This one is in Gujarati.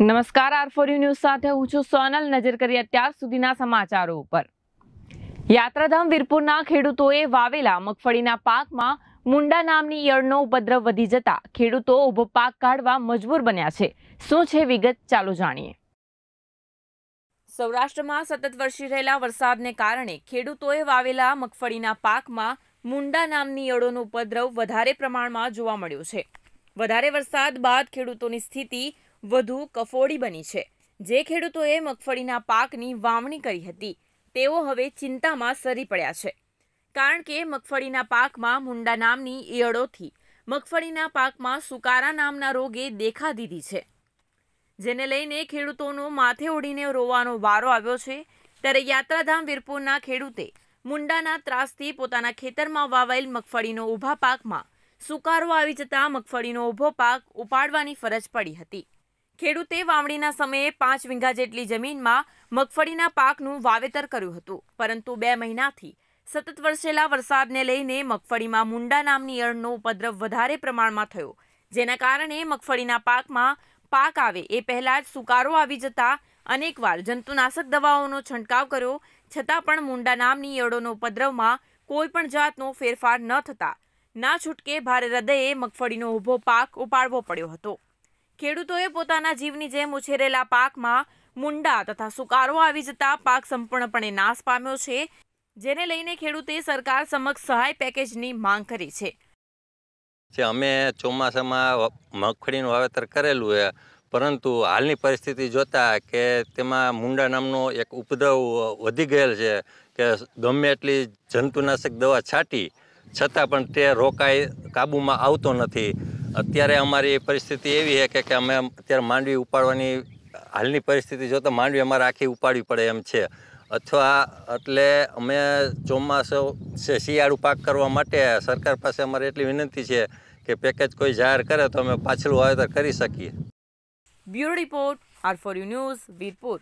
નમસ્કાર આર ફોર ન્યૂઝ સાથે હું છું સોનલ નજર કરી અત્યાર સુધીના સમાચારો ઉપર યાત્રાધામ વીરપુરના ખેડૂતોએ વાવેલા મગફળીના પાકમાં મુંડા નામની ઈયળનો ઉપદ્રવ વધી જતા ખેડૂતો ઊભો પાક કાઢવા મજબૂર બન્યા છે શું છે વિગત ચાલો જાણીએ સૌરાષ્ટ્રમાં સતત વરસી રહેલા વરસાદને કારણે ખેડૂતોએ વાવેલા મગફળીના પાકમાં મુંડા નામની ઈયળોનો ઉપદ્રવ વધારે પ્રમાણમાં જોવા મળ્યો છે વધારે વરસાદ બાદ ખેડૂતોની સ્થિતિ વધુ કફોડી બની છે જે ખેડૂતોએ મગફળીના પાકની વાવણી કરી હતી તેઓ હવે ચિંતામાં સરી પડ્યા છે કારણ કે મગફળીના પાકમાં મુંડા નામની ઈયળોથી મગફળીના પાકમાં સુકારા નામના રોગે દેખા દીધી છે જેને લઈને ખેડૂતોનો માથે ઓઢીને રોવાનો વારો આવ્યો છે ત્યારે યાત્રાધામ વીરપુરના ખેડૂતે મુંડાના ત્રાસથી પોતાના ખેતરમાં વાવાયેલ મગફળીનો ઊભા પાકમાં સુકારો આવી જતાં મગફળીનો ઊભો પાક ઉપાડવાની ફરજ પડી હતી ખેડૂતે વાવણીના સમયે પાંચ વીંઘા જેટલી જમીનમાં મગફળીના પાકનું વાવેતર કર્યું હતું પરંતુ બે મહિનાથી સતત વરસેલા વરસાદને લઈને મગફળીમાં મુંડા નામની યળનો ઉપદ્રવ વધારે પ્રમાણમાં થયો જેના કારણે મગફળીના પાકમાં પાક આવે એ પહેલાં જ સુકારો આવી જતા અનેકવાર જંતુનાશક દવાઓનો છંટકાવ કર્યો છતાં પણ મુંડા નામની યળોનો ઉપદ્રવમાં કોઈ પણ જાતનો ફેરફાર ન થતા ના છૂટકે ભારે હૃદયે મગફળીનો ઊભો પાક ઉપાડવો પડ્યો હતો ખેડૂતોએ પોતાના જીવની જેમ ઉછેરેલા પાકમાં મુંડા તથા સુકારો આવી જતા પાક સંપૂર્ણપણે નાશ પામ્યો છે જેને લઈને ખેડૂતે સરકાર સમક્ષ સહાય પેકેજની માંગ કરી છે જે અમે ચોમાસામાં મગફળીનું વાવેતર કરેલું છે પરંતુ હાલની પરિસ્થિતિ જોતા કે તેમાં મુંડા નામનો એક ઉપદ્રવ વધી ગયેલ છે કે ગમે એટલી જંતુનાશક દવા છાંટી છતાં પણ તે રોકાઈ કાબૂમાં આવતો નથી અત્યારે અમારી પરિસ્થિતિ એવી છે કે અમે અત્યારે માંડવી ઉપાડવાની હાલની પરિસ્થિતિ જો તો માંડવી અમારે આખી ઉપાડવી પડે એમ છે અથવા એટલે અમે ચોમાસો છે શિયાળું પાક કરવા માટે સરકાર પાસે અમારે એટલી વિનંતી છે કે પેકેજ કોઈ જાહેર કરે તો અમે પાછલું વાવેતર કરી શકીએ bureau report R four U news Virpur